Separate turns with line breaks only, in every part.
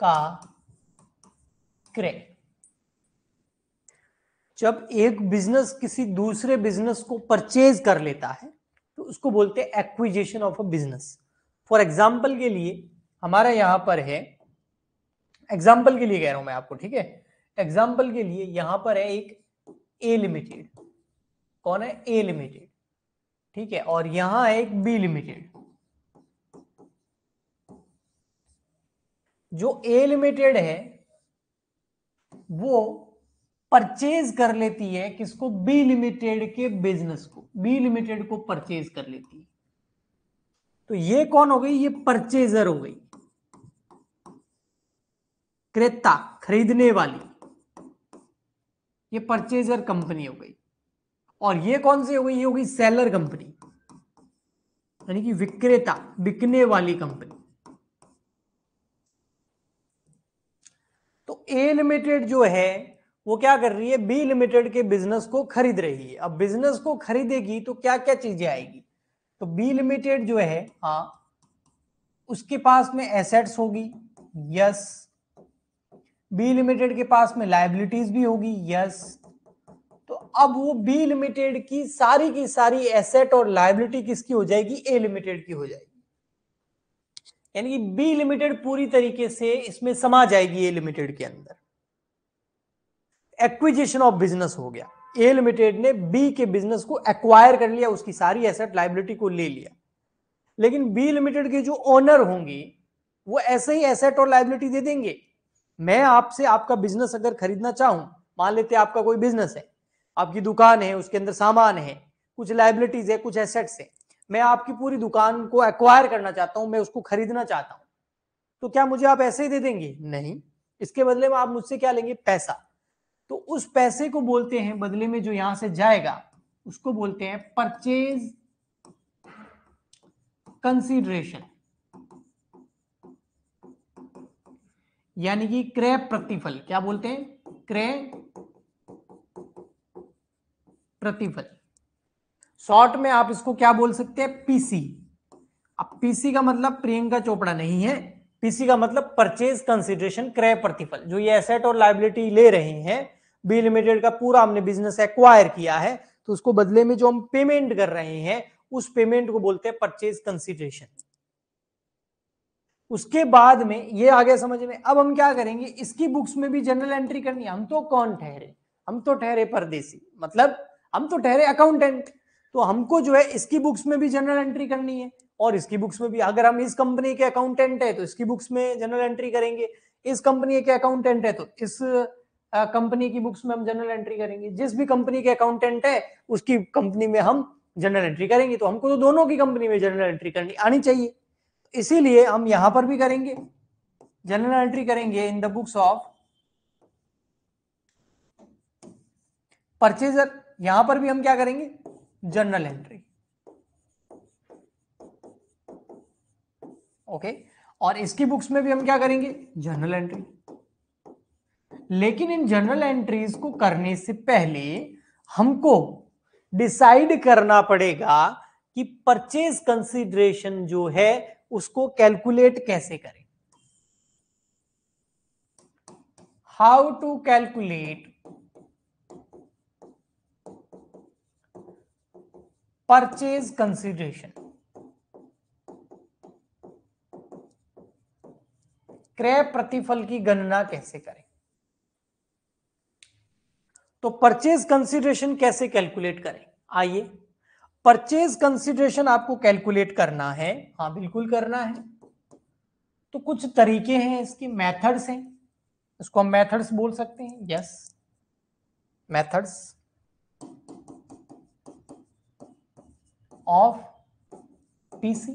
का क्रय जब एक बिजनेस किसी दूसरे बिजनेस को परचेज कर लेता है तो उसको बोलते हैं acquisition of a business for example के लिए हमारा यहां पर है एग्जाम्पल के लिए कह रहा हूं मैं आपको ठीक है एग्जाम्पल के लिए यहां पर है एक ए लिमिटेड कौन है ए लिमिटेड ठीक है और यहां है एक बी लिमिटेड जो ए लिमिटेड है वो परचेज कर लेती है किसको बी लिमिटेड के बिजनेस को बी लिमिटेड को परचेज कर लेती है तो ये कौन हो गई ये परचेजर हो गई क्रेता खरीदने वाली ये परचेजर कंपनी हो गई और ये कौन सी हो गई ये हो गई सेलर कंपनी यानी कि विक्रेता बिकने वाली कंपनी तो ए लिमिटेड जो है वो क्या कर रही है बी लिमिटेड के बिजनेस को खरीद रही है अब बिजनेस को खरीदेगी तो क्या क्या चीजें आएगी तो बी लिमिटेड जो है हाँ उसके पास में एसेट्स होगी यस बी लिमिटेड के पास में लाइबिलिटीज भी होगी यस तो अब वो बी लिमिटेड की सारी की सारी एसेट और लाइबिलिटी किसकी हो जाएगी ए लिमिटेड की हो जाएगी यानी कि बी लिमिटेड पूरी तरीके से इसमें समा जाएगी ए लिमिटेड के अंदर एक्विजिशन ऑफ बिजनेस हो गया ए लिमिटेड ने बी के बिजनेस को एक्वायर कर लिया उसकी सारी एसेट लाइबिलिटी को ले लिया लेकिन बी लिमिटेड के जो ओनर होंगे वो ऐसे ही एसेट और लाइबिलिटी दे देंगे मैं आपसे आपका बिजनेस अगर खरीदना चाहूं मान लेते आपका कोई बिजनेस है आपकी दुकान है उसके अंदर सामान है कुछ लाइबिलिटीज है कुछ एसेट्स है मैं आपकी पूरी दुकान को एक्वायर करना चाहता हूं मैं उसको खरीदना चाहता हूं तो क्या मुझे आप ऐसे ही दे देंगे नहीं इसके बदले में आप मुझसे क्या लेंगे पैसा तो उस पैसे को बोलते हैं बदले में जो यहां से जाएगा उसको बोलते हैं परचेज कंसीडरेशन यानी कि क्रय प्रतिफल क्या बोलते हैं क्रय प्रतिफल शॉर्ट में आप इसको क्या बोल सकते हैं पीसी अब पीसी का मतलब प्रियंका चोपड़ा नहीं है पीसी का मतलब परचेज कंसिडरेशन क्रय प्रतिफल जो ये एसेट और लाइबिलिटी ले रहे हैं बी लिमिटेड का पूरा हमने बिजनेस एक्वायर किया है तो उसको बदले में जो हम पेमेंट कर रहे हैं उस पेमेंट को बोलते हैं परचेज कंसिडरेशन उसके बाद में ये आगे समझ में अब हम क्या करेंगे इसकी बुक्स में भी जनरल एंट्री करनी है हम तो कौन ठहरे हम तो ठहरे परदेसी मतलब हम तो ठहरे अकाउंटेंट तो हमको जो है इसकी बुक्स में भी जनरल एंट्री करनी है और इसकी बुक्स में भी अगर हम इस कंपनी के अकाउंटेंट है तो इसकी बुक्स में जनरल एंट्री करेंगे इस कंपनी के अकाउंटेंट है तो इस कंपनी की बुक्स में हम जनरल एंट्री करेंगे जिस भी कंपनी के अकाउंटेंट है उसकी कंपनी में हम जनरल एंट्री करेंगे तो हमको तो दोनों की कंपनी में जनरल एंट्री करनी आनी चाहिए इसीलिए हम यहां पर भी करेंगे जनरल एंट्री करेंगे in the books of purchaser यहां पर भी हम क्या करेंगे जनरल एंट्री ओके और इसकी बुक्स में भी हम क्या करेंगे जनरल एंट्री लेकिन इन जनरल एंट्रीज को करने से पहले हमको डिसाइड करना पड़ेगा कि परचेज कंसिडरेशन जो है उसको कैलकुलेट कैसे करें how to calculate purchase consideration क्रय प्रतिफल की गणना कैसे करें तो परचेज कंसिडरेशन कैसे कैलकुलेट करें आइए परचेज कंसिडरेशन आपको कैलकुलेट करना है हाँ बिल्कुल करना है तो कुछ तरीके हैं इसके मेथड्स हैं इसको हम मेथड्स बोल सकते हैं yes methods of PC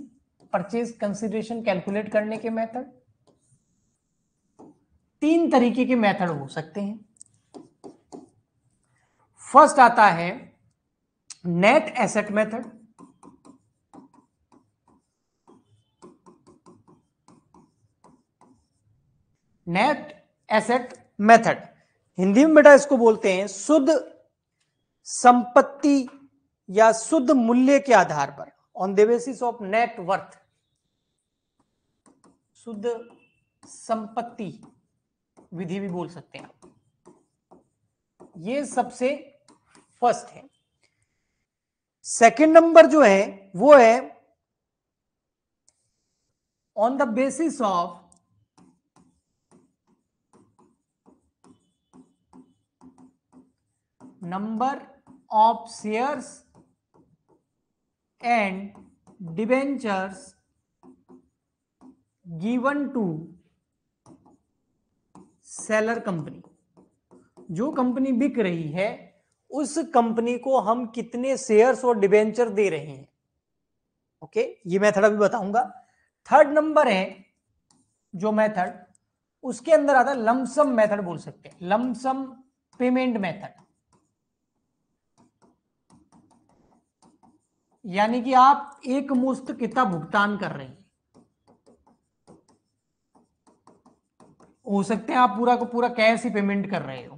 purchase consideration calculate करने के मेथड तीन तरीके के मेथड हो सकते हैं फर्स्ट आता है net asset method net asset method Hindi में बेटा इसको बोलते हैं शुद्ध संपत्ति या शुद्ध मूल्य के आधार पर on the basis of net worth शुद्ध संपत्ति विधि भी बोल सकते हैं आप ये सबसे फर्स्ट है सेकंड नंबर जो है वो है on the basis of number of shares and debentures given to seller company जो कंपनी बिक रही है उस कंपनी को हम कितने शेयर्स और डिबेंचर दे रहे हैं ओके ये मेथड अभी बताऊंगा थर्ड नंबर है जो मेथड उसके अंदर आता है लमसम मेथड बोल सकते हैं लमसम पेमेंट मेथड यानी कि आप एक मुश्त कितना भुगतान कर रहे हैं हो सकते हैं आप पूरा को पूरा कैश ही पेमेंट कर रहे हो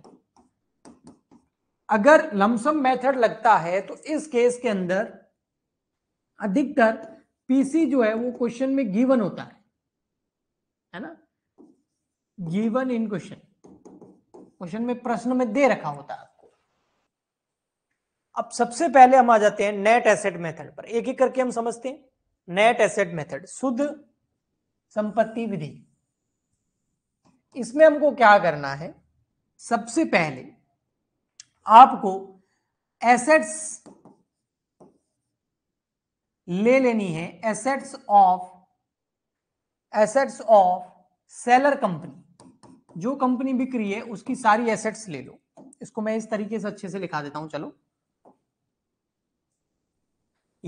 अगर लमसम मेथड लगता है तो इस केस के अंदर अधिकतर पीसी जो है वो क्वेश्चन में गिवन होता है है ना गिवन इन क्वेश्चन क्वेश्चन में प्रश्न में दे रखा होता है अब सबसे पहले हम आ जाते हैं नेट एसेट मेथड पर एक एक करके हम समझते हैं नेट एसेट मेथड शुद्ध संपत्ति विधि इसमें हमको क्या करना है सबसे पहले आपको एसेट्स ले लेनी है assets of assets of seller company जो कंपनी बिक रही है उसकी सारी एसेट्स ले लो इसको मैं इस तरीके से अच्छे से लिखा देता हूं चलो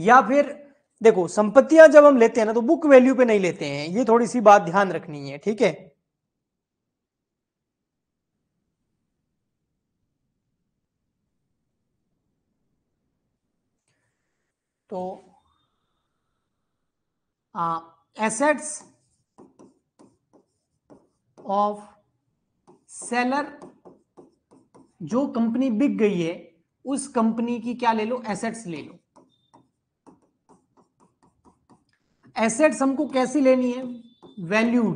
या फिर देखो संपत्तियां जब हम लेते हैं ना तो बुक वैल्यू पे नहीं लेते हैं ये थोड़ी सी बात ध्यान रखनी है ठीक है तो एसेट्स ऑफ सेलर जो कंपनी बिक गई है उस कंपनी की क्या ले लो एसेट्स ले लो एसेट्स हमको कैसी लेनी है वैल्यूड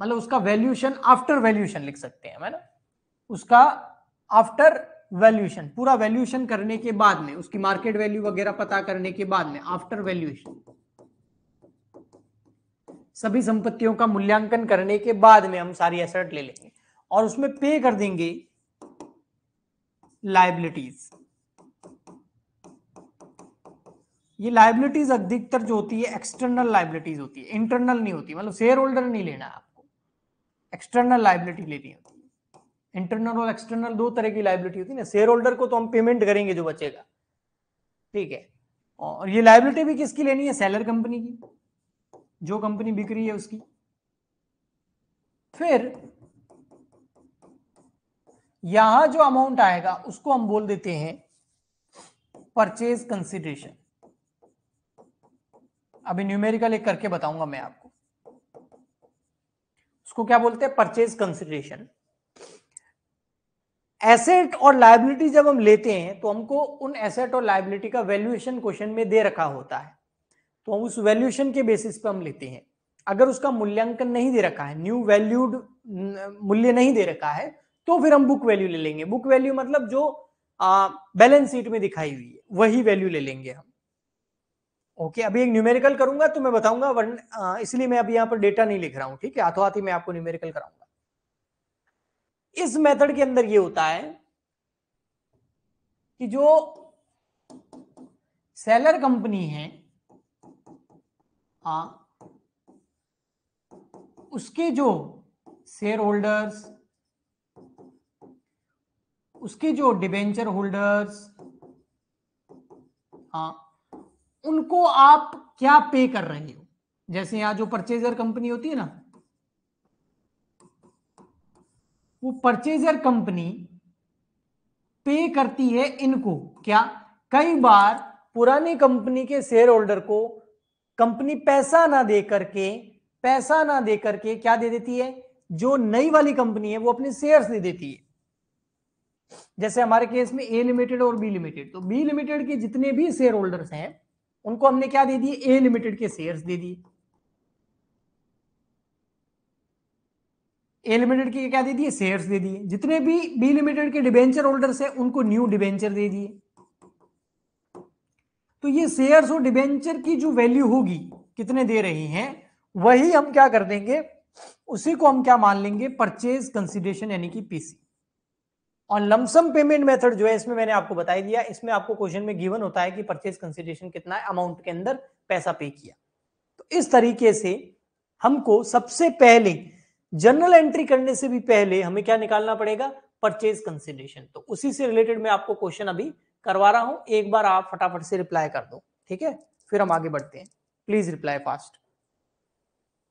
मतलब उसका वैल्यूशन आफ्टर वैल्यूशन लिख सकते हैं है ना उसका आफ्टर वैल्यूशन पूरा वैल्यूशन करने के बाद में उसकी मार्केट वैल्यू वगैरह पता करने के बाद में आफ्टर वैल्यूशन सभी संपत्तियों का मूल्यांकन करने के बाद में हम सारी एसेट ले लेंगे और उसमें पे कर देंगे लाइबिलिटीज ये लाइबिलिटीज अधिकतर जो होती है एक्सटर्नल लाइबिलिटीज होती है इंटरनल नहीं होती मतलब शेयर होल्डर नहीं लेना आपको एक्सटर्नल लाइबिलिटी लेनी होती है इंटरनल और एक्सटर्नल दो तरह की लाइबिलिटी होती है ना शेयर होल्डर को तो हम पेमेंट करेंगे जो बचेगा ठीक है और ये लाइबिलिटी भी किसकी लेनी है सेलर कंपनी की जो कंपनी बिक रही है उसकी फिर यहां जो अमाउंट आएगा उसको हम बोल देते हैं परचेज कंसिडरेशन अभी न्यूमेरिकल एक करके बताऊंगा मैं आपको उसको क्या बोलते हैं परचेज कंसिडरेशन एसेट और लाइबिलिटी जब हम लेते हैं तो हमको उन एसेट और लाइबिलिटी का वैल्यूएशन क्वेश्चन में दे रखा होता है तो हम उस वैल्यूएशन के बेसिस पर हम लेते हैं अगर उसका मूल्यांकन नहीं दे रखा है न्यू वैल्यूड मूल्य नहीं दे रखा है तो फिर हम बुक वैल्यू ले लेंगे बुक वैल्यू मतलब जो बैलेंस शीट में दिखाई हुई है वही वैल्यू ले लेंगे हम ओके अभी एक न्यूमेरिकल करूंगा तो मैं बताऊंगा वन इसलिए मैं अभी यहां पर डेटा नहीं लिख रहा हूं ठीक है हाथों हाथ मैं आपको न्यूमेरिकल कराऊंगा इस मेथड के अंदर ये होता है कि जो सेलर कंपनी है हा उसके जो शेयर होल्डर्स उसके जो डिबेंचर होल्डर्स हाँ उनको आप क्या पे कर रहे हो जैसे यहां जो परचेजर कंपनी होती है ना वो परचेजर कंपनी पे करती है इनको क्या कई बार पुरानी कंपनी के शेयर होल्डर को कंपनी पैसा ना दे करके पैसा ना दे करके क्या दे देती है जो नई वाली कंपनी है वो अपने शेयर्स दे देती है जैसे हमारे केस में ए लिमिटेड और बी लिमिटेड तो बी लिमिटेड के जितने भी शेयर होल्डर्स हैं उनको हमने क्या दे दिए ए लिमिटेड के शेयर्स दे दिए ए लिमिटेड के क्या दे दिए शेयर्स दे दिए जितने भी बी लिमिटेड के डिबेंचर होल्डर्स है उनको न्यू डिबेंचर दे दिए तो ये शेयर्स और डिबेंचर की जो वैल्यू होगी कितने दे रही हैं वही हम क्या कर देंगे उसी को हम क्या मान लेंगे परचेज कंसिडरेशन यानी कि पीसी और लमसम पेमेंट मेथड जो है इसमें मैंने आपको बताई दिया इसमें आपको क्वेश्चन में गिवन होता है कि परचेज कंसिडरेशन कितना है अमाउंट के अंदर पैसा पे किया तो इस तरीके से हमको सबसे पहले जनरल एंट्री करने से भी पहले हमें क्या निकालना पड़ेगा परचेज कंसिडरेशन तो उसी से रिलेटेड मैं आपको क्वेश्चन अभी करवा रहा हूं एक बार आप फटाफट से रिप्लाई कर दो ठीक है फिर हम आगे बढ़ते हैं प्लीज रिप्लाई फास्ट